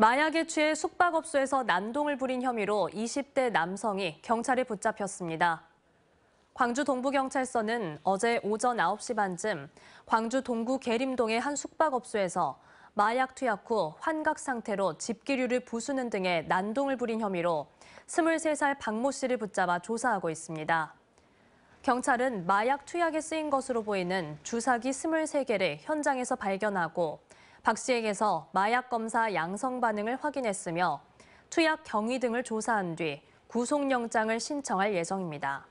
마약에 취해 숙박업소에서 난동을 부린 혐의로 20대 남성이 경찰에 붙잡혔습니다. 광주 동부경찰서는 어제 오전 9시 반쯤 광주 동구 계림동의 한 숙박업소에서 마약 투약 후 환각 상태로 집기류를 부수는 등의 난동을 부린 혐의로 23살 박모 씨를 붙잡아 조사하고 있습니다. 경찰은 마약 투약에 쓰인 것으로 보이는 주사기 23개를 현장에서 발견하고 박 씨에게서 마약 검사 양성 반응을 확인했으며 투약 경위 등을 조사한 뒤 구속영장을 신청할 예정입니다.